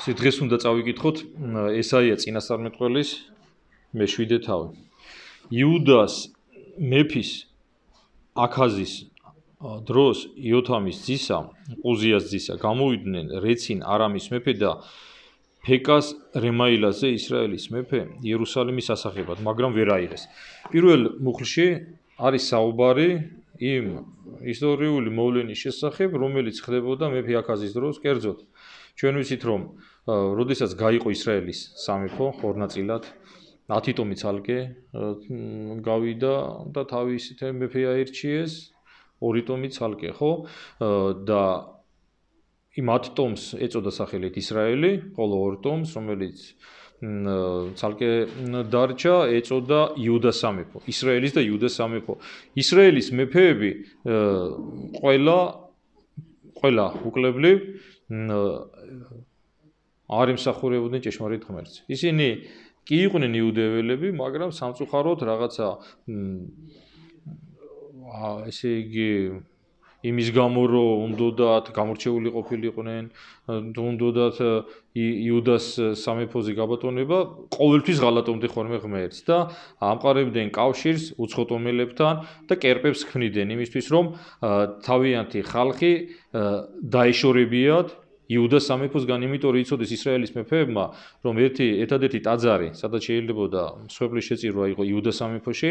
ისე დღეს უნდა წავიკითხოთ ესაია წინასწარმეტყველის მე7 თავი. იუდას მეფის აკაზის დროს იოთამის ძისა, უზიას ძისა გამოვიდნენ რეცინ არამის მეფე და ფეკას რემაილაზე ისრაელის მეფე იერუსალიმის ასახებად, მაგრამ ვერ აიღეს. პირველ მუხლში არის საუბარი იმ ისტორიული მოვლენის შესახებ, რომელიც ხდებოდა მეფე აკაზის დროს, კერძოდ ჩვენ ვიცით რომ როდესაც გაიყო ისრაელის სამეფო ორნაწილად 10 ტომი ძალკე გავიდა და თავისით მეფე აირჩიეს ორი ტომი ძალკე ხო და იმ 10 ტომს ეწოდა სახელით ისრაელი ხოლო ორ ტომს რომელიც ძალკე დარჩა ეწოდა იუდა სამეფო ისრაელის და იუდა სამეფო ისრაელის მეფეები ყველა ყველა უკლებლივ არ იმსახურებოდნენ ჭეშმარიტ ღმერთს. ისინი კი იყვნენ იუდეველები, მაგრამ სამწუხაროდ რაღაცა აა ესე იგი იმის გამო რომ უნდათ გამორჩეული ყოფილიყვნენ, უნდათ იუდას სამეფოზე გაბატონება ყოველთვის ღალატომდე ხოლმე ღმერთს და ამყარებდნენ კავშირს უცხოტომელებთან და კერპებს ქმნიდნენ იმისთვის რომ თავიანთი ხალხი დაეშორებიათ იუდას სამეფოსგან, იმიტომ რომ იცოდეს ისრაელის მეფეებმა, რომ ერთი ერთადერთი ტაძარი, სადაც შეიძლება და სხვებლის შეწირვა იყო იუდას სამეფოში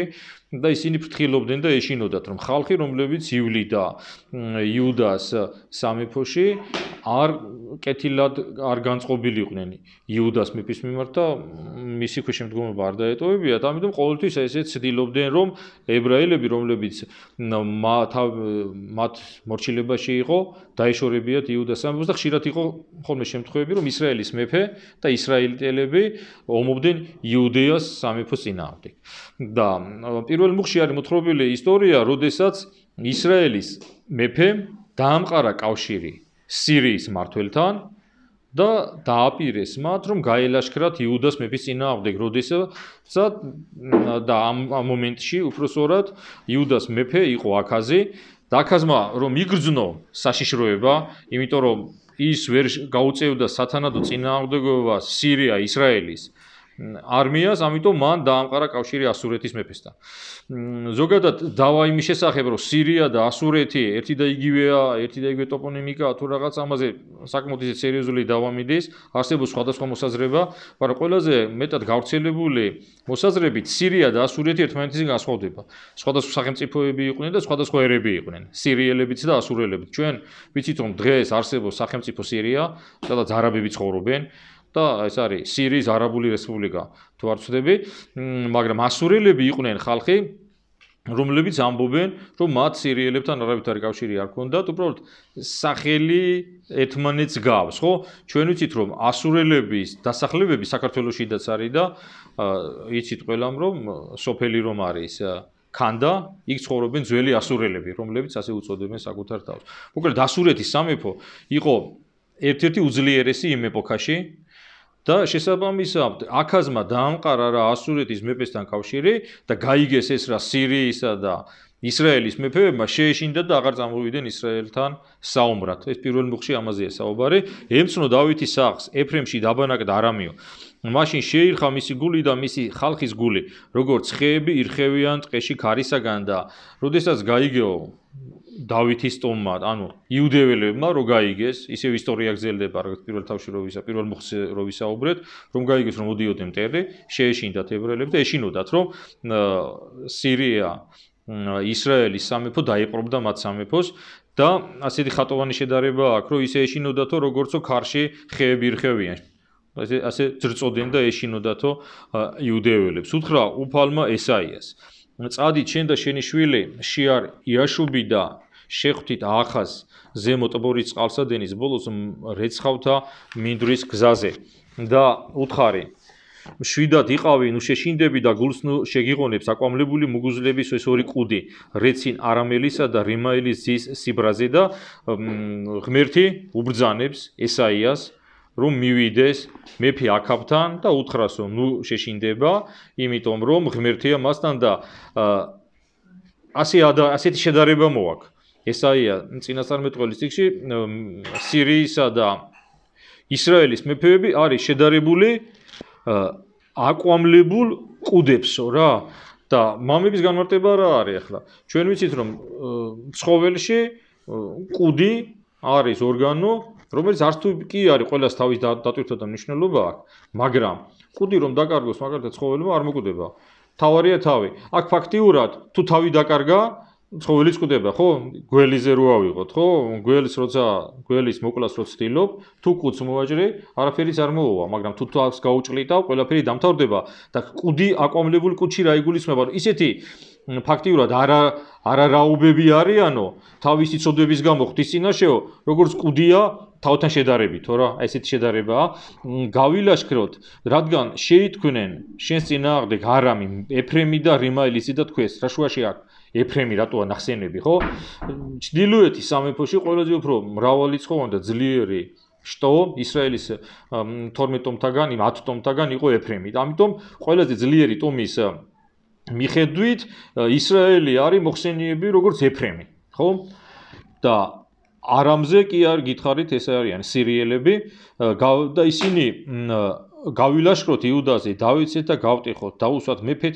და ისინი ფრთხილობდნენ და ეშინოდათ, რომ ხალხი, რომლებიც ივლიდა იუდას სამეფოში, არ კეთილად არ განწყობილიყვნენ იუდას მეფის მიმართ და მისი ქვეშემდგომობა არ დაეტოვებიათ, ამიტომ ყოველთვის ესე ცდილობდნენ, რომ ებრაელები, რომლებიც მათ მორჩილებაში იყო, დაეშორებიათ იუდას ამბოს და ხშირად იყო ხოლმე შემთხვევები, რომ ისრაელის მეფე და ისრაელიტელები ომობდნენ იუდეას სამეფოს წინააღმდეგ. და პირველ მუხში არის მოთხრობილი ისტორია, როდესაც ისრაელის მეფემ დაამყარა კავშირი სირიის მართველთან და დააპირეს მათ, რომ გაელაშქრათ იუდას მეფის წინააღმდეგ, როდესაც და ამ მომენტში უпросторат იუდას მეფე იყო აქაზი, დაქაზმა რომ იგრძნო საშიშროება, იმიტომ რომ ის ვერ გაუწევდა სათანადო წინააღმდეგობას სირია ისრაელის არმიას, ამიტომ მან დაამყარა კავშირი ასურეთის მეფესთან. ზოგადად დავა იმის შესახებ, რომ სირია და ასურეთი ერთი და იგივეა, ერთი და იგივე ტოპონიმიკა თუ რაღაც ამაზე საკმაოდ ისე სერიოზული დავა მიდის, არსებობს სხვადასხვა მოსაზრება, მაგრამ ყველაზე მეტად გავრცელებული მოსაზრებით სირია და ასურეთი ერთმანეთის განსხვავდება. სხვადასხვა სახელმწიფოები იყვნენ და სხვადასხვა ერები იყვნენ, სირიელებიც და ასურელებიც. ჩვენ ვიცით რომ დღეს არსებობს სახელმწიფო სირია, სადაც არაბები ცხოვრობენ. და ეს არის სირიის არაბული რესპუბლიკა თუ არ ვცდები მაგრამ ასურელები იყვნენ ხალხი რომლებიც ამბობენ რომ მათ სირიელებთან არავითარი კავშირი არ ქონდათ უბრალოდ სახელი ერთმანეთს გავს ხო ჩვენ ვიცით რომ ასურელების დასახლებები საქართველოსშიდაც არის და იცით ყველამ რომ სოფელი რომ არის კანდა იქ ცხოვრობენ ძველი ასურელები რომლებიც ასე უწოდებენ საკუთარ თავს მოკლედ ასურეთის სამეფო იყო ერთ-ერთი უძლიერესი იმ ეპოქაში და შესაბამისად აქაზმა დაამყარა რა ასურეთის მეფესთან კავშირი და გაიგეს ეს რა სირიისა და ისრაელის მეფეებმა შეეშინდა და აღარ წამოვიდნენ ისრაელთან საომრად. ეს პირველ მუხში ამაზეა საუბარი. ემცნო დავითის სახს ეფრემში დაბანაკდა არამიო. მაშინ შეირხა მისი გული და მისი ხალხის გული, როგორც ხეები ირხევიან წეში ქარისაგან და როდესაც გაიგეო დავითის ტომმა, ანუ იუდეველებმა რო გაიგეს, ისე ისტორია გრძელდება, რაღაც პირველ თავში რო ვისა, პირველ მუხზე რო ვისაუბრეთ, რომ გაიგეს რომ მოდიოდნენ მტერები, შეეშინდათ ებრაელებს და ეშინოდათ რომ სირია ისრაელის სამეფო დაიპყრობდა მათ სამეფოს და ასეთი ხატოვანი შედარება აქვს, რომ ისე ეშინოდა თო როგორცო ქარში ხეები რხევიან. ასე ასე ძრწოდნენ და ეშინოდა თო იუდეველებს. უთხრა უფალმა ესაიას: "წადი ჩემ და შენი შვილი შიარ იაშუბი და შეხვთით ახას ზემო ტბორის წყალსადენის ბოლოს რეცხავთა მინდვრის გზაზე და უთხარი: შვიდად იყავინ უშეშინდები და გულს შეგიღონებს აკვამლებული მუგუზლების ეს ორი ყუდი რეცინ არამელისა და რიმაილის ძის სიბრაზე და ღმერთი უბრძანებს ესაიას რომ მივიდეს მეფე აკაბთან და უთხრას რომ ნუ შეშინდება იმიტომ რომ ღმერთია მასთან და ასე ასეთი შედარება მოაქვს ესაია წინასწარმეტყველის წიგში სირიისა და ისრაელის მეფეები არის შედარებული აკვამლებულ ყუდებსო რა და მამების განმარტება რა არის ახლა ჩვენ ვიცით რომ ცხოველში ყუდი არის ორგანო რომელიც არც თუ კი არის ყოველას თავის დატვირთვა და მნიშვნელობა აქვს მაგრამ ყუდი რომ დაკარგოს მაგალითად ცხოველმა არ მოკვდება თავარია თავი აქ ფაქტიურად თუ თავი დაკარგა ხო ვილიცკდება ხო გველიზე რო ავიღოთ ხო გველის როცა გველის მოკლას რო ცდილობ თუ ყუც მოვაჭრი არაფერი არ მოოვა მაგრამ თუ თავს გაუჭლი და ყველაფერი დამთავრდება და ყუდი აკომლებული ყუჩი რა იგულისხმება ისეთი ფაქტიურად არა არა რაუბები არიანო თავისი ცოდების გამო ხთისინაშეო როგორც ყუდია თავთან შედარებითო რა ესეთი შედარებაა გავილაშქროთ რადგან შეითქვნენ შენს წინააღმდეგ არამი ეფრემი და რიმაილისი და თქვენს რა შუაში აქვს ეფრემი რატოა ნახსენები ხო ჩდილოეთის სამეფოში ყველაზე უფრო მრავალი ცხოვრობდა ძლიერი что ისრაელის 12 ტომთაგან 10 ტომთაგან იყო ეფრემი ამიტომ ყველაზე ძლიერი ტომის მიხედვით ისრაელი არის მოხსენიები როგორც ეფრემი ხო და არამზე კი არ გითხარით ეს არიან სირიელები და ისინი გავილაშქროთ იუდაზე დავიცეთ და გავტეხოთ დაუსვათ მეფეთ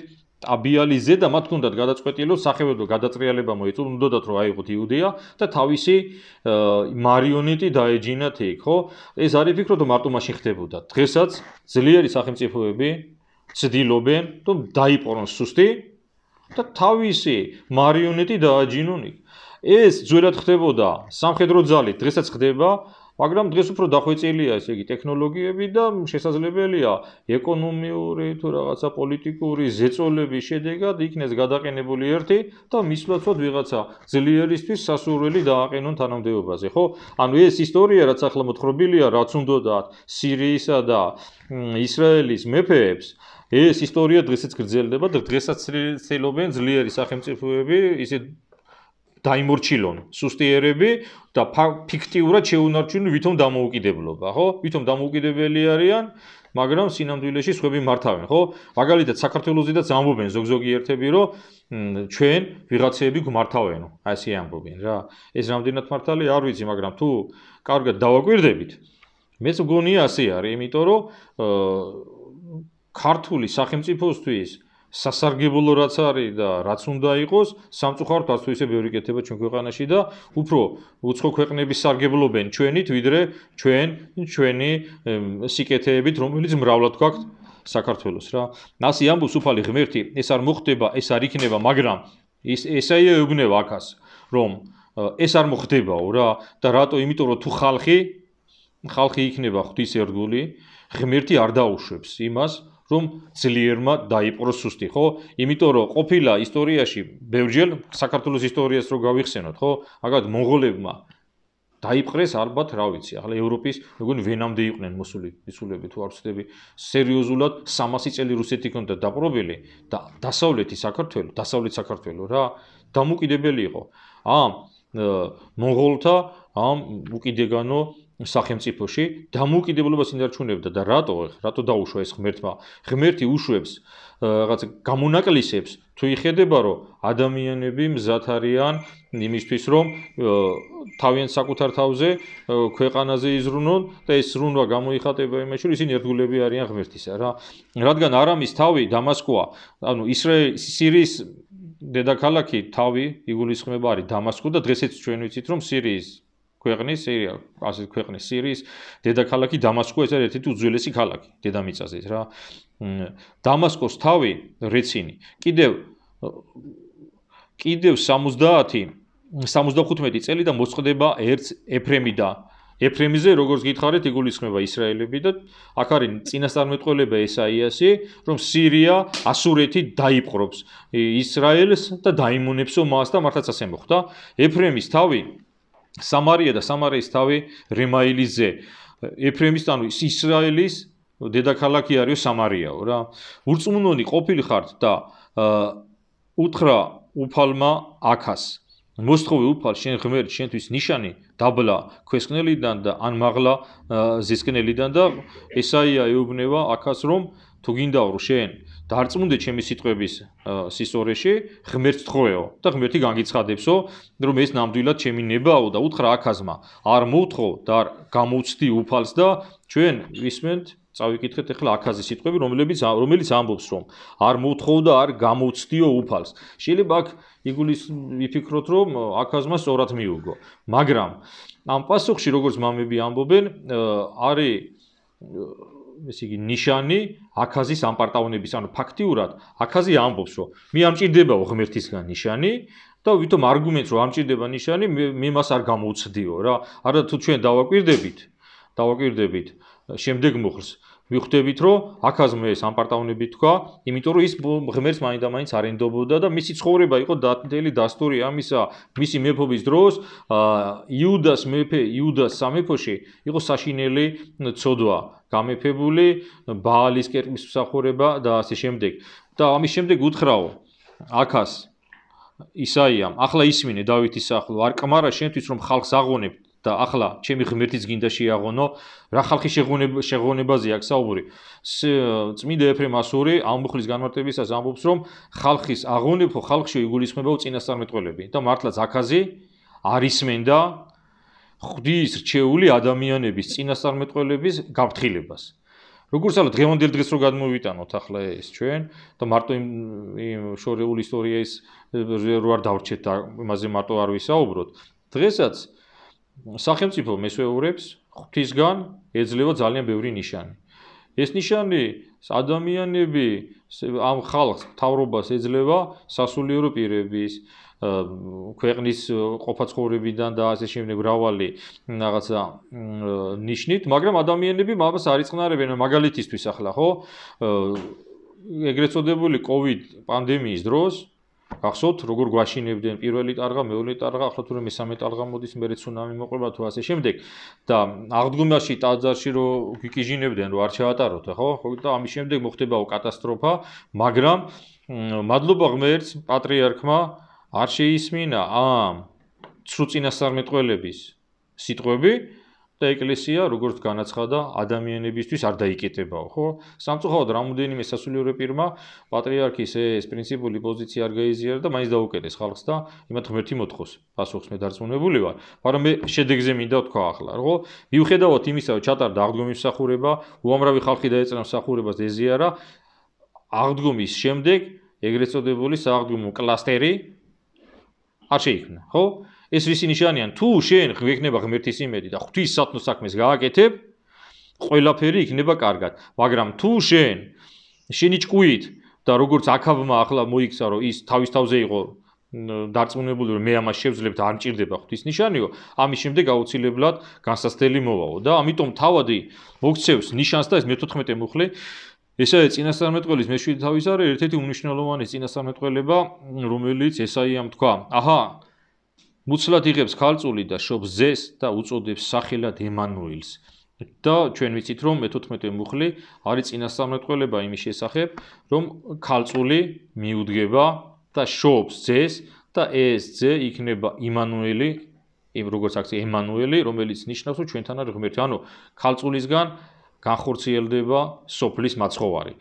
აბიალი ზედა მათ თუნდაც გადაწყვეტილოს სახელმწიფო გადაწრიალება მოიწულ უნდათ რომ აიღოთ იუდეა და თავისი მარიონეტი დაეჯინათ იქ ხო ეს არი ფიქრო თუ მარტო მაშინ ხდებოდა დღესაც ძლიერი სახელმწიფოები ცდილობენ რომ დაიპყრონ სუსტი და თავისი მარიონეტი დააჯინონ იქ ეს ძველად ხდებოდა სამხედრო ძალით დღესაც ხდება მაგრამ დღეს უფრო დახვეწილია ესე იგი ტექნოლოგიები და შესაძლებელია ეკონომიური თუ რაღაცა პოლიტიკური ზეწოლების შედეგად იქნეს გადაყენებული ერთი და მისვლაცოთ ვიღაცა ძლიერისთვის სასურველი დააყენონ თანამდებობაზე ხო ანუ ეს ისტორია რაც ახლა მოთხრობილია რაც უნდათ სირიისა და ისრაელის მეფეებს ეს ისტორია დღესაც გრძელდება და დღესაც ცდილობენ ძლიერი სახელმწიფოები ისე დაიმორჩილონ სუსტიერები და ფიქტიურად შეუნარჩუნონ ვითომ დამოუკიდებლობა, ხო? ვითომ დამოუკიდებელი არიან, მაგრამ სინამდვილეში ხუები მართავენ, ხო? მაგალითად საქართველოსიდან ამბობენ ზოგზოგი ერთები, რომ ჩვენ ვიღაცები გმართავენო, ასე ამბობენ რა. ეს რამდენად მართალი არ ვიცი, მაგრამ თუ კარგად დავაკვირდებით, მეც მგონია ასე არის, იმიტომ რომ ქართული სახელმწიფოსთვის სასარგებლო რაც არის და რაც უნდა იყოს, სამწუხაროდ ასე ისე ბევრი კეთება ჩვენ ქვეყანაში და უფრო უცხო ქვეყნების სარგებლობენ ჩვენით, ვიდრე ჩვენ ჩვენი სიკეთეებით, რომელიც მრავლად გვაქვს საქართველოს რა. ასე ამბობს უფალი ღმერთი, ეს არ მოხდება, ეს არ იქნება, მაგრამ ის ესაია უბნევა ახას, რომ ეს არ მოხდებაო რა და რატო? იმიტომ რომ თუ ხალხი ხალხი იქნება ღვთის ერგული, ღმერთი არ დაუშვებს იმას, რომ ძლიერმა დაიპყრო სუსტი, ხო? იმიტომ რომ ყოფილა ისტორიაში ბევრჯერ საქართველოს ისტორიას რო გავიხსენოთ, ხო? მაგათ მონღოლებმა დაიპყრეს ალბათ, რა ვიცი, ახლა ევროპის, როგორი ვენამდე იყვნენ მოსული, ისულები თუ არ ვცდები, სერიოზულად 300 წელი რუსეთი კონდა დაპყრობილი და დასავლეთი საქართველო, დასავლეთ საქართველო რა, დამოუკიდებელი იყო. ამ მონღოლთა ამ უკიდეგანო სახელმწიფოში დამოუკიდებლობას ინარჩუნებდა და რატო რატო დაუშვა ეს ღმერთმა ღმერთი უშვებს რაღაც გამონაკლისებს თუ იხედება რომ ადამიანები მზად არიან იმისთვის რომ თავიანთ საკუთარ თავზე ქვეყანაზე იზრუნონ და ეს ზრუნვა გამოიხატება იმაში რომ ისინი ერთგულები არიან ღმერთისა რა რადგან არამის თავი დამასკოა ანუ ისრაელ სირიის დედაქალაქი თავი იგულისხმება არის დამასკო და დღესეც ჩვენ ვიცით რომ სირიის ქვეყნის ირია, ასე ქვეყნის სირიის დედაქალაქი დამასკო ეს ერთ-ერთი უძველესი ქალაქი დედამიწაზე რა. დამასკოს თავი რეცინი. კიდევ კიდევ 70 75 წელი და მოსწდება ერთ ეფრემი და ეფრემიზე როგორც გითხარით იგულისხმება ისრაელები და აქ არის წინასწარმეტყველება ესაიასი რომ სირია ასურეთი დაიპყრობს ისრაელს და დაიმონებსო მას და მართაც ასე მოხდა ეფრემის თავი სამარია და სამარიის თავი რემაილიზე ეფრემისთან ისრაელის დედაქალაქი არის სამარიაო რა ურწმუნონი ყოფილი ხართ და უთხრა უფალმა აკას მოსთხოვე უფალ შენ ღმერთ შენთვის ნიშანი დაბლა ქვესკნელიდან და ან მაღლა ზისკნელიდან და ესაია ეუბნება აკას რომ თუ გინდაო რომ შენ დარწმუნდე ჩემი სიტყვების სისორეში, ღმერთს თხოვეო და ღმერთი განგიცხადებსო, რომ ეს ნამდვილად ჩემი ნებაო და უთხრა აკაზმა, არ მოუთხო და არ გამოუცდი უფალს და ჩვენ ვისმენთ წავიკითხეთ ახლა აკაზის სიტყვები, რომლებიც რომელიც ამბობს, რომ არ მოუთხო და არ გამოუცდიო უფალს. შეიძლება აქ იგულის ვიფიქროთ, რომ აკაზმა სწორად მიუგო, მაგრამ ამ პასუხში როგორც მამები ამბობენ, არის ეს იგი ნიშანი აკაზის ამპარტაონების, ანუ ფაქტიურად აკაზი ამბობს, რომ მე ამჭirdებაო ღმერთისგან ნიშანი და ვითომ არგუმენტს რომ ამჭirdება ნიშანი, მე მას არ გამოუცდიო რა. არა თუ ჩვენ დავაკვირდებით, დავაკვირდებით შემდეგ მუხლს, ვიხვდებით რომ აკაზმე სამპარტავნები თქვა, იმიტომ რომ ის ღმერთს მაინდამაინც არენდობოდა და მისი ცხოვრება იყო დათელი დასტური ამისა, მისი მეფობის დროს, აა იუდას მეფე, იუდას სამეფოში იყო საშინელი ცოდვა, გამეფებული ბაალის კერპის მსახურება და ასე შემდეგ. და ამის შემდეგ უთხრაო აკას ისაიამ, ახლა ისმინე დავითის სახლო, არ კმარა შენთვის რომ ხალხს აღონებთ და ახლა ჩემი ღმერთიც გინდა შეაღონო რა ხალხი შეღონებაზე აქვს საუბარი წმინდა ეფრემ ასური ამბოხლის განმარტებისას ამბობს რომ ხალხის აღონებო ხალხში იგულისხმებაო წინასწარმეტყველები და მართლა ზაქაზი არისმენდა ღვთის რჩეული ადამიანების წინასწარმეტყველების გაფრთხილებას როგორც ალბათ დღევანდელ დღეს რო გადმოვიტანოთ ახლა ეს ჩვენ და მარტო იმ შორეული ისტორიის რო არ დავრჩეთ და იმაზე მარტო არ ვისაუბროთ დღესაც სახელმწიფო მესვეურებს ღვთისგან ეძლევა ძალიან ბევრი ნიშანი. ეს ნიშანი ადამიანები ამ ხალხს თავრობას ეძლევა სასულიერო პირების ქვეყნის ყოფაცხოვრებიდან და ასე შემდეგ მრავალი რაღაცა ნიშნით, მაგრამ ადამიანები მას არიწყნარებენ მაგალითისთვის ახლა, ხო? ეგრეთ წოდებული COVID პანდემიის დროს გახსოვთ როგორ გვაშინებდნენ პირველი ტარღა, მეორე ტარღა, ახლა თუ მე-3 ტარღა მოდის, მე რეცუნამი მოყვება თუ ასე შემდეგ და აღდგომაში ტაძარში რო გიკიჟინებდნენ რო არ ჩავატაროთ, ხო? და ამის შემდეგ მოხდებაო კატასტროფა, მაგრამ მადლობა ღმერთს, პატრიარქმა არ შეისმინა ამ ცრუ წინასწარმეტყველების სიტყვები და ეკლესია, როგორც განაცხადა, ადამიანებისთვის არ დაიკეტებაო, ხო? სამწუხაროდ რამოდენიმე სასულიერო პირმა პატრიარქის ეს პრინციპული პოზიცია არ გაიზიარა და მაინც დაუკეტეს ხალხს და იმათ ღმერთი მოთხოს პასუხს მე დარწმუნებული ვარ, მაგრამ მე შედეგზე მინდა თქვა ახლა, ხო? მიუხედავად იმისა, რომ ჩატარდა აღდგომის სახურება, უამრავი ხალხი დაეწერა სახურებას ეზიარა, აღდგომის შემდეგ ეგრეთ წოდებული სააღდგომო კლასტერი არ შეიქმნა, ხო? ეს ვისი ნიშანია? თუ შენ გვექნება ღმერთის იმედი და ღვთის სათნო საქმეს გააკეთებ, ყველაფერი იქნება კარგად. მაგრამ თუ შენ შენი ჭკუით და როგორც აკავმა ახლა მოიქცა, რომ ის თავის თავზე იყო დარწმუნებული რომ მე ამას შევძლებ და არ მჭirdება ღვთის ნიშანიო, ამის შემდეგ აუცილებლად განსასწრელი მოვაო და ამიტომ თავადი მოგცევს ნიშანს და ეს მე-14 მუხლი ესე წინასწარმეტყველის მე-7 თავის არის ერთ-ერთი უნიშნელოვანი წინასწარმეტყველება, რომელიც ესაია თქვა. აჰა, მუცლად იღებს ხალწული და შობს ზეს და უწოდებს სახელად ემანუილს და ჩვენ ვიცით რომ მე-14 მუხლი არის წინასწამეთყველება იმის შესახებ რომ ხალწული მიუდგება და შობს ზეს და ეს ზე იქნება იმანუელი იმ როგორც აქვს ემანუელი რომელიც ნიშნავს რომ ჩვენთან არის ღმერთი ანუ ხალწულისგან განხორციელდება სოფლის მაცხოვარი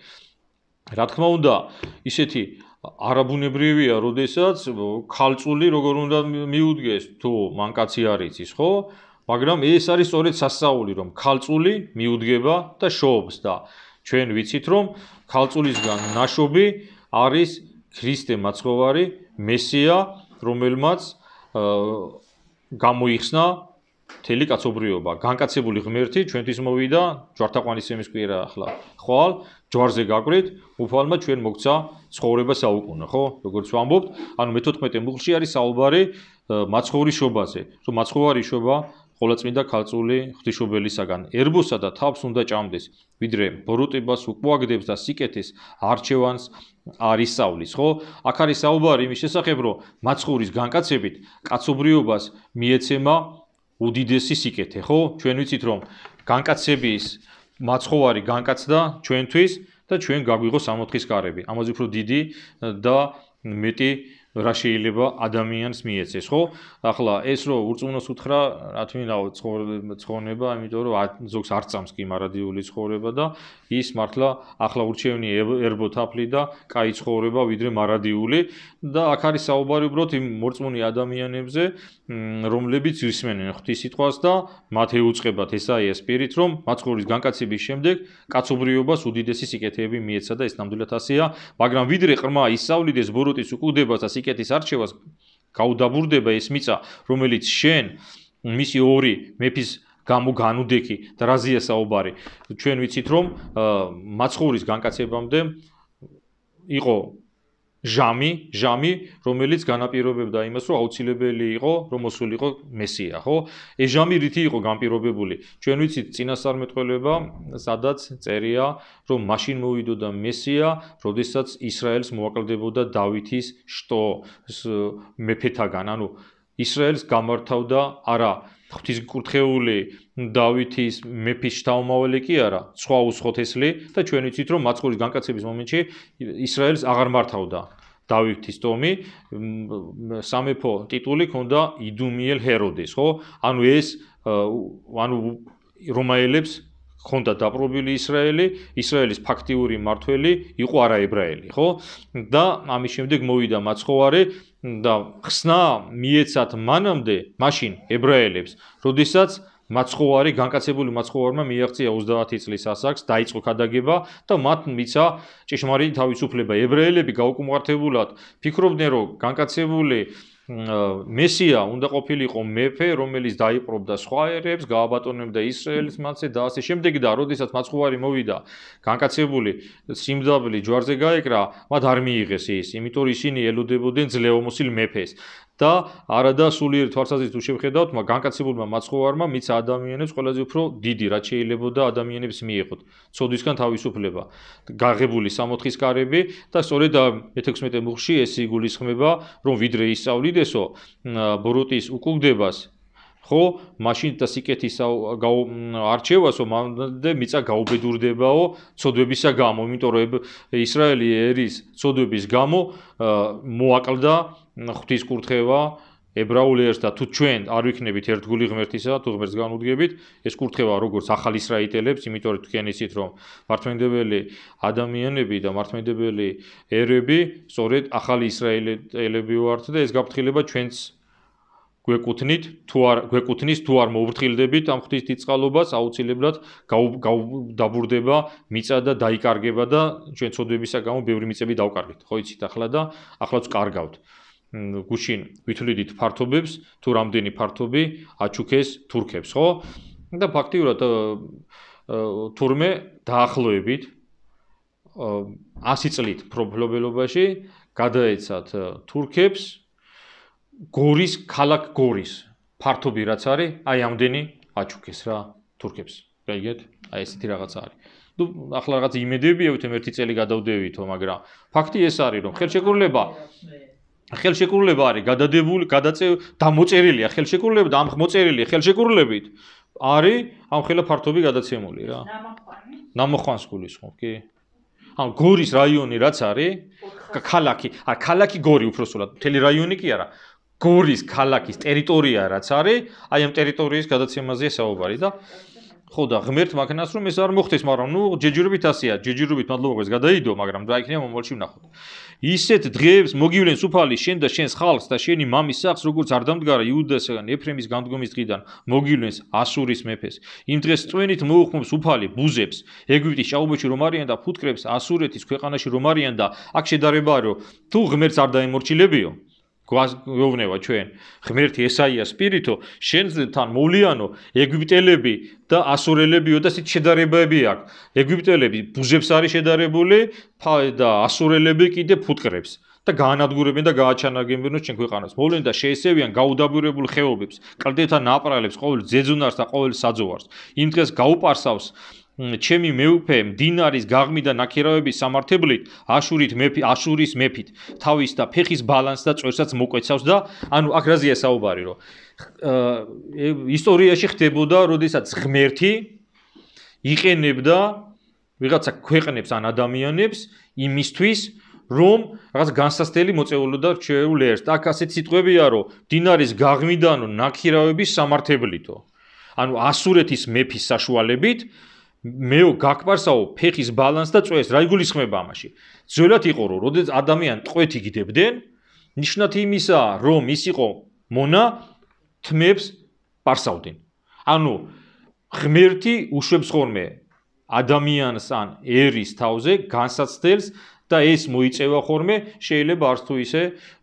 რა თქმა უნდა ისეთი არაბუნებრივია, როდესაც ხალწული როგორ უნდა მიუდგეს თუ მანკაცი არის ის, ხო? მაგრამ ეს არის სწორედ სასწაული, რომ ხალწული მიუდგება და შოობს და ჩვენ ვიცით, რომ ხალწულისგან ნაშობი არის ქრისტე მაცხოვარი, მესია, რომელმაც გამოიხსნა თელი კაცობრიობა, განკაცებული ღმერთი ჩვენთვის მოვიდა ჯვართაყვანის ემის კვირა ახლა. ხვალ ჯვარზე გაკვრით, უფალმა ჩვენ მოგცა ცხოვრებას აუყונה, ხო? როგორც ვამბობთ, ანუ მე-14 მუხლში არის საუბარი მაცხოვრიშობაზე, რომ მაცხოვარიშობა ყოლაწმინდა ქალწული ღვთისმშობელისაგან ერბოსა და თავს უნდა ჭამდეს, ვიდრე ბოროტებას უკუაგდებს და სიკეთეს არჩევანს არისავლის, ხო? აქ არის საუბარი იმის შესახებ, რომ მაცხოვრის განკაცებით კაცობრიობას მიეცემა უდიდესი სიკეთე, ხო? ჩვენ ვიცით, რომ განკაცების მაცხოვარი განკაცდა ჩვენთვის და ჩვენ გაგვიღო 60-ის კარები. ამაზე უფრო დიდი და მეტი რა შეიძლება ადამიანს მიეცეს, ხო? ახლა ეს რო ურწმუნოს უთხრა, რა თქმა უნდა, ცხოვრება, იმიტომ რომ ზოგს არ წამს კი მარადიული ცხოვრება და ის მართლა ახლა ურჩევნია ერბოთაფლი და кай ცხოვრება ვიდრე მარადიული და აქ არის საუბარი უბრალოდ იმ მორწმუნე ადამიანებზე, რომლებიც ისმენენ ღვთის სიტყვას და მათ ეუწყებათ ესაია სპირით, რომ მაცხოვრის განკაცების შემდეგ კაცობრიობას უდიდესი სიკეთეები მიეცა და ეს ნამდვილად ასეა, მაგრამ ვიდრე ყრმა ისავლიდეს ბოროტის უკუდებას და ტიკეტის არჩევას გაუდაბურდება ეს მიწა, რომელიც შენ მისი ორი მეფის გამო განუდექი და რაზია საუბარი. ჩვენ ვიცით რომ მაცხოვრის განკაცებამდე იყო ჟამი, ჟამი, რომელიც განაპირობებდა იმას, რომ აუცილებელი იყო, რომ მოსულიყო მესია, ხო? ეს ჟამი რითი იყო განპირობებული? ჩვენ ვიცით წინასწარმეტყველება, სადაც წერია, რომ მაშინ მოვიდოდა მესია, როდესაც ისრაელს მოაკლდებოდა დავითის შტო მეფეთაგან, ანუ ისრაელს გამართავდა არა ღვთისკურთხეული დავითის მეფის შთამომავალი კი არა, სხვა უცხოთესლი და ჩვენ ვიცით რომ მაცხოვრის განკაცების მომენტში ისრაელს აღარ მართავდა დავითის ტომი სამეფო ტიტული ქონდა იდუმიელ ჰეროდეს, ხო? ანუ ეს ანუ რომაელებს ქონდა დაპყრობილი ისრაელი, ისრაელის ფაქტიური მმართველი იყო არაებრაელი, ხო? და ამის შემდეგ მოვიდა მაცხოვარი და ხსნა მიეცათ მანამდე, მაშინ ებრაელებს, როდესაც მაცხოვარი განკაცებული მაცხოვარმა მიაღწია 30 წლის ასაკს, დაიწყო ქადაგება და მათ მიცა ჭეშმარიტი თავისუფლება. ებრაელები გაუკუმღართებულად ფიქრობდნენ, რომ განკაცებული მესია უნდა ყოფილიყო მეფე, რომელიც დაიპყრობდა სხვა ერებს, გააბატონებდა ისრაელის მასე და ასე შემდეგ და როდესაც მაცხოვარი მოვიდა, განკაცებული სიმძაბლი ჯვარზე გაეკრა, მათ არ მიიღეს ის, იმიტომ რომ ისინი ელოდებოდნენ ძლევამოსილ მეფეს. და არადა სულიერ თვალსაზრისით თუ შევხედავთ, მაგრამ განკაცებულმა მაცხოვარმა მიცა ადამიანებს ყველაზე უფრო დიდი, რაც შეიძლებაოდა ადამიანებს მიიღოთ, ცოდვისგან თავისუფლება, გაღებული სამოთხის კარები და სწორედ მე-16 მუხში ეს იგულისხმება, რომ ვიდრე ისწავლიდესო ბოროტის უკუგდებას, ხო მაშინ და სიკეთის არჩევასო მანდე მიწა გაუბედურდებაო ცოდვებისა გამო იმიტომ რომ ისრაელი ერის ცოდვების გამო მოაკლდა ხვთვის კურთხევა ებრაული ერთა თუ ჩვენ არ ვიქნებით ერთგული ღმერთისა თუ ღმერთს განუდგებით ეს კურთხევა როგორც ახალ ისრაელებს იმიტომ რომ თქვენ ისით რომ მართმენდებელი ადამიანები და მართმენდებელი ერები სწორედ ახალ ისრაელელები ვართ და ეს გაფრთხილება ჩვენც გვეკუთნით თუ არ გვეკუთნის თუ არ მოვრთხილდებით ამ ღვთის დიწყალობას აუცილებლად დაბურდება მიწა და დაიკარგება და ჩვენ ცოდვებისა გამო ბევრი მიწები დავკარგეთ ხო იცით ახლა და ახლაც კარგავთ გუშინ ვითვლიდით ფართობებს თუ რამდენი ფართობი აჩუქეს თურქებს ხო და ფაქტიურად თურმე დაახლოებით 100 წლით პრობლემობაში გადაეცათ თურქებს გორის ქალაქ გორის ფართობი რაც არის, აი ამდენი აჩუქეს რა თურქებს. გაიგეთ? აი ესეთი რაღაცა არის. ну, ახლა რაღაც იმედებიავით ამ ერთი წელი გადავდევითო, მაგრამ ფაქტი ეს არის, რომ ხელშეკრულება ხელშეკრულება არის გადადებული, გადაწე დამოწერილია ხელშეკრულება და ამ მოწერილია ხელშეკრულებით არის ამ ხელა ფართობი გადაცემული რა. ნამოხვანი. ნამოხვანს გულისხმობ, კი? ან გორის რაიონი რაც არის, ქალაქი, ა ქალაქი გორი უბრალოდ, მთელი რაიონი კი არა, გორის ქალაქის ტერიტორია რაც არის, აი ამ ტერიტორიის გადაცემაზეა საუბარი და ხო და ღმერთ მაგნას რომ ეს არ მოხდეს, მაგრამ ნუ ჯეჯირობით ასეა, ჯეჯირობით მადლობა გვეს გადაიდო, მაგრამ რა იქნება მომავალში ვნახოთ. ისეთ დღეებს მოგივლენს უფალი შენ და შენს ხალხს და შენი მამის სახს, როგორც არ დამდგარა იუდესგან, ეფრემის განდგომის დღიდან, მოგივლენს ასურის მეფეს. იმ დღეს წვენით მოუხმობს უფალი ბუზებს, ეგვიპტის ჭაობებში რომ არიან და ფუტკრებს ასურეთის ქვეყანაში რომ არიან და აქ შედარება არო, თუ ღმერთს არ დაემორჩილებიო. გვეუბნება ჩვენ ღმერთი ესაიას სპირითო შენზთან მოვლიანო ეგვიპტელები და ასურელებიო და ისეთ შედარებები აქვს ეგვიპტელები ბუზებს არის შედარებული და ასურელები კიდე ფუტკრებს და განადგურებენ და გააჩანაგებენო ჩვენ ქვეყანას მოვლენ და შეესევიან გაუდაბურებულ ხეობებს კლდეთა ნაპრალებს ყოველ ძეძუნარს და ყოველ საძოვარს იმ დღეს გაუპარსავს ჩემი მეუფე მდინარის გაღმიდან აქირავების სამართებლით აშურით მეფი აშურის მეფით თავის და ფეხის ბალანს და წვერსაც მოკვეცავს და ანუ აქ რა ზია საუბარი რო ისტორიაში ხდებოდა როდესაც ღმერთი იყენებდა ვიღაცა ქვეყნებს ან ადამიანებს იმისთვის რომ რაღაც განსასწრელი მოწეულობა ჩეულ ერთ აქ ასეთ სიტყვებია რომ დინარის გაღმიდან ნაკირავების სამართებლითო ანუ ასურეთის მეფის საშუალებით მე გაგკვარსაო ფეხის ბალანს და წვეს რა იგულისხმება ამაში ძველად იყო რომ როდესაც ადამიანი ტყვეთ იგდებდნენ ნიშნათ იმისა რომ ის იყო მონა თმებს პარსავდნენ ანუ ღმერთი უშვებს ხოლმე ადამიანს ან ერის თავზე განსაცდელს და ეს მოიწევა ხოლმე შეიძლება არც თუ ისე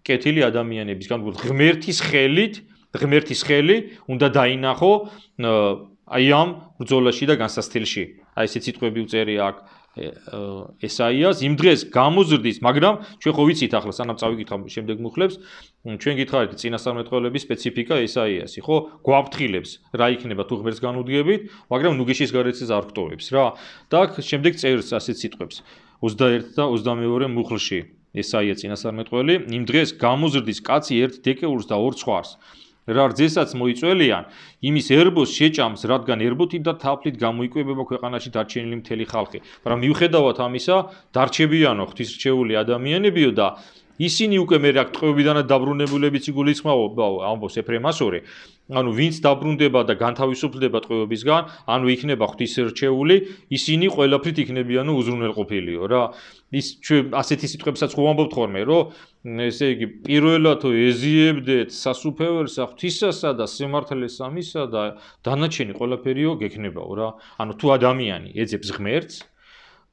კეთილი ადამიანების განგულ ღმერთის ხელით ღმერთის ხელი უნდა დაინახო აი ამ ბრძოლაში და განსასტილში. აი ესე ციტყვები უწერია აქ ესაიას იმ დღეს გამოზრდის, მაგრამ ჩვენ ხო ვიცით ახლა სანამ წავიკითხავ შემდეგ მუხლებს, ჩვენ გითხარით წინასწარმეტყველების სპეციფიკა ესაიასი, ხო? გვაფრთხილებს რა იქნება თუ ღმერთს განუდგებით, მაგრამ ნუგეშის გარეთაც არ ხტოვებს რა. და აქ შემდეგ წერს ასე ციტყვებს 21 და 22 მუხლში ესაია წინასწარმეტყველი იმ დღეს გამოზრდის კაცი ერთ დეკეულს და ორ ცხვარს. რა რძესაც მოიწველიან, იმის ერბოს შეჭამს, რადგან ერბოთი და თაფლით გამოიკვებება ქვეყანაში დარჩენილი მთელი ხალხი. მაგრამ მიუხედავად ამისა, დარჩებიანო ღვთისრჩეული ადამიანებიო და ისინი უკვე მე რა ტყვეობიდანაც დაბრუნებულებიც იგულისხმაო ამბობს ეფრემასური ანუ ვინც დაბრუნდება და განთავისუფლდება ტყვეობისგან ანუ იქნება ღვთის რჩეული ისინი ყველაფრით იქნებიან უზრუნველყოფილიო რა ის ჩვენ ასეთი სიტყვებსაც ვუამბობთ ხოლმე რომ ესე იგი პირველად ეზიებდეთ სასუფეველს ღვთისასა და სიმართლეს ამისა და დანაჩენი ყველაფერიო გექნებაო რა ანუ თუ ადამიანი ეძებს ღმერთს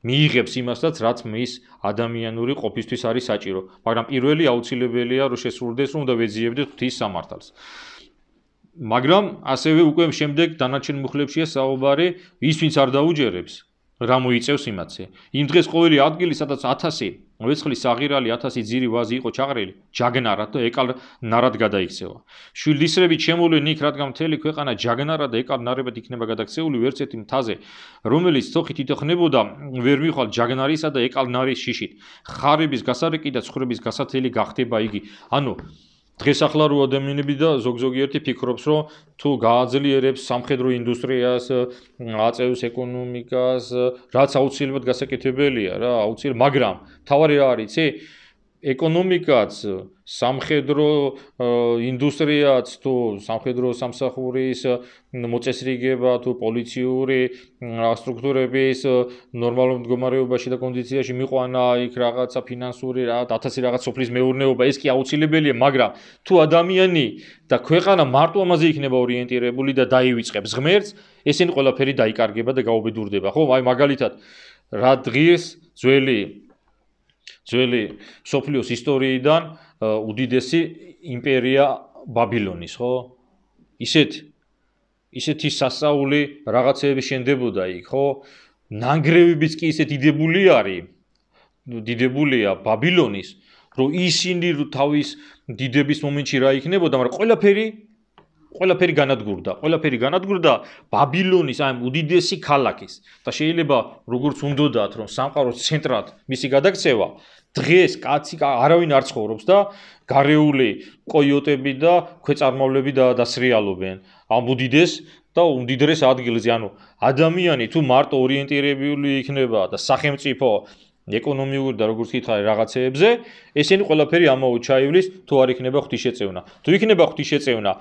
მიიღებს იმასაც, რაც მის ადამიანური ყოფისთვის არის საჭირო, მაგრამ პირველი აუცილებელია, რომ შესრულდეს, რომ და ვეძიებდეთ ღვთის სამართალს. მაგრამ ასევე უკვე შემდეგ დანარჩენ მუხლებშია საუბარი, ის ვინც არ დაუჯერებს, რა მოიწევს იმაცე? იმ დღეს ყოველი ადგილი სადაც 1000 ვეცხლის აღირალი 1000 ძირი ვაზი იყო ჩაღრილი, ჯაგნარად და ეკალ ნარად გადაიქცევა. შვილისრები ჩემულენ იქ, რადგან მთელი ქვეყანა ჯაგნარად და ეკალ ნარებად იქნება გადაქცეული ვერც ერთი მთაზე, რომელიც თოხი თვითონ ხნებოდა ვერ მიხვალ ჯაგნარისა და ეკალ ნარის შიშით. ხარების გასარეკი და ცხრების გასათელი გახდება იგი. ანუ დღეს ახლა რო ადამიანები და ზოგზოგიერთი ფიქრობს, რომ თუ გააძლიერებს სამხედრო ინდუსტრიას, აწევს ეკონომიკას, რაც აუცილებლად გასაკეთებელია რა, აუცილებლად, მაგრამ თავარი რა არის, იცი? ეკონომიკაც სამხედრო ინდუსტრიაც თუ სამხედრო სამსახურის მოწესრიგება თუ პოლიციური სტრუქტურების ნორმალურ მდგომარეობაში და კონდიციაში მიყვანა იქ რაღაცა ფინანსური რა 1000 რაღაც სოფლის მეურნეობა ეს კი აუცილებელია მაგრამ თუ ადამიანი და ქვეყანა მარტო ამაზე იქნება ორიენტირებული და დაივიწყებს ღმერთს ესენი ყველაფერი დაიკარგება და გაუბედურდება ხო აი მაგალითად რა დღეს ძველი ძველი სოფლიოს ისტორიიდან უდიდესი იმპერია ბაბილონის, ხო? ისეთ ისეთი სასაული რაღაცეები შენდებოდა იქ, ხო? ნანგრევებიც კი ისე დიდებული არის. დიდებულია ბაბილონის, რომ ისინი თავის დიდების მომენტში რა იქნებოდა, მაგრამ ყველაფერი ყველაფერი განადგურდა, ყველაფერი განადგურდა ბაბილონის, აი, უდიდესი ქალაქის. და შეიძლება როგორც უნდათ, რომ სამყაროს ცენტრად მისი გადაქცევა დღეს კაცი არავინ არ ცხოვრობს და გარეული კოიოტები და ქვეწარმავლები და დასრიალობენ. ამ უდიდეს და უმდიდრეს ადგილზე, ანუ ადამიანი თუ მარტო ორიენტირებული იქნება და სახელმწიფო ეკონომიკურ და როგორც ითხარი რაღაცეებზე, ესენი ყველაფერი ამაო ჩაივლის თუ არ იქნება ღვთისშეწევნა. თუ იქნება ღვთისშეწევნა,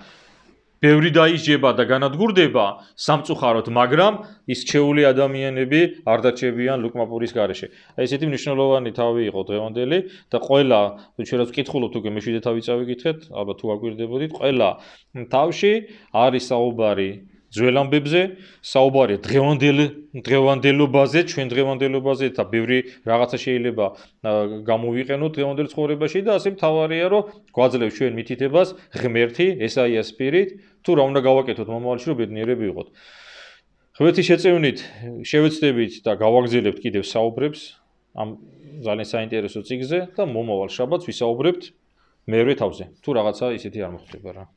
ბევრი დაიჯება და განადგურდება სამწუხაროდ, მაგრამ ის ჩეული ადამიანები არ დაჭებიან ლუკმაპურის გარეშე. აი ესეთი მნიშვნელოვანი თავი იყო დღევანდელი და ყველა, თუ შეიძლება ვკითხულობ თუ მე შეიძლება თავი წავიკითხეთ, ალბათ თუ აგვირდებოდით, ყველა თავში არის საუბარი ძველ ამბებზე საუბარი დღევანდელ დღევანდელობაზე ჩვენ დღევანდელობაზე და ბევრი რაღაცა შეიძლება გამოვიყენოთ დღევანდელ ცხოვრებაში და ასე მთავარია რომ გვაძლევს ჩვენ მითითებას ღმერთი ესაია სპირით თუ რა უნდა გავაკეთოთ მომავალში რომ ბედნიერები ვიყოთ ღმერთი შეწევნით შევეცდებით და გავაგზელებთ კიდევ საუბრებს ამ ძალიან საინტერესო ციგზე და მომავალ შაბათს ვისაუბრებთ მეორე თავზე თუ რაღაცა ისეთი არ მოხდება რა